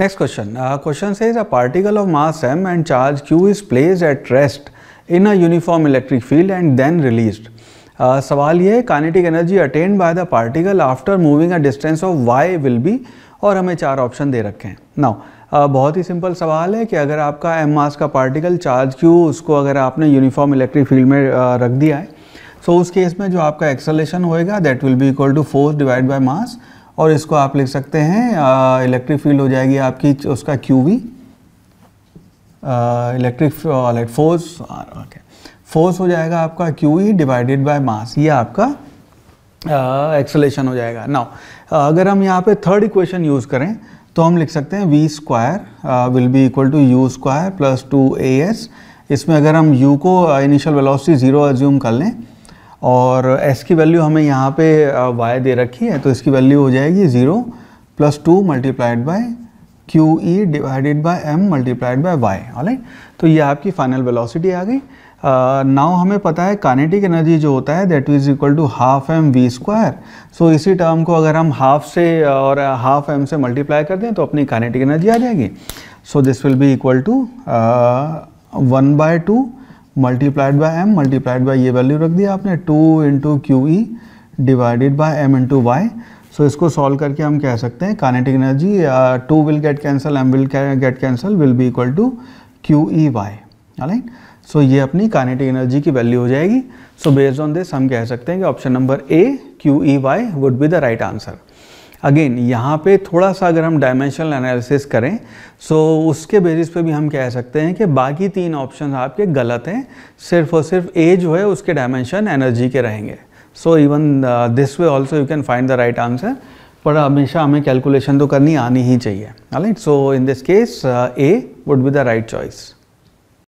next question question say is a particle of mass M and charge Q is placed at rest in a uniform electric field and then release सवाल ये kinetic energy attained by the particle after moving a distance of Y will be और हमें चार option दे रखे हैं now uh, बहुत ही simple सवाल है कि अगर आपका एम मास का पार्टिकल चार्ज क्यू उसको अगर आपने यूनिफॉर्म इलेक्ट्रिक फील्ड में uh, रख दिया है सो so उस केस में जो आपका एक्सलेशन होएगा that will be equal to force divide by mass और इसको आप लिख सकते हैं इलेक्ट्रिक फील्ड हो जाएगी आपकी उसका Q V electric force okay force हो जाएगा आपका Q E divided by mass ये आपका एक्सलेशन uh, हो जाएगा नाउ uh, अगर हम यहाँ पे थर्ड इक्वेशन यूज़ करें तो हम लिख सकते हैं V square will be equal to U square plus two A S इसमें अगर हम u को इनिशियल वेलोसिटी ज़ीरो एज्यूम कर लें और एस की वैल्यू हमें यहाँ पे वाई दे रखी है तो इसकी वैल्यू हो जाएगी zero plus two multiplied by Q E divided by M multiplied by Y all तो ये आपकी फाइनल वेलोसिटी आ गई नाउ uh, हमें पता है कानेटिक एनर्जी जो होता है that is equal to half M V square so इसी टर्म को अगर हम हाफ से और हाफ एम से मल्टीप्लाई कर दें तो अपनी कानेटिक एनर्जी आ जाएगी so this will be equal to one by two multiplied by M multiplied by ये वैल्यू रख दिया आपने two into Q E divided by M into Y so इसको सॉल्व करके हम कह सकते हैं kinetic energy two will get cancel M will get cancel will be equal to Q E Y right so ये अपनी कानेटिक एनर्जी की value हो जाएगी सो बेस्ड ऑन दिस हम कह सकते हैं कि option number A Q E Y would be the right answer again यहाँ पे थोड़ा सा अगर हम डायमेंशनल एनालिसिस करें सो उसके बेसिस पे भी हम कह सकते हैं कि बाकी तीन ऑप्शन आपके गलत हैं सिर्फ और सिर्फ ए जो है उसके डायमेंशन एनर्जी के रहेंगे so even this way also you can find the right answer पर हमेशा हमें कैलकुलेशन तो करनी आनी ही चाहिए so in this case A would be the right choice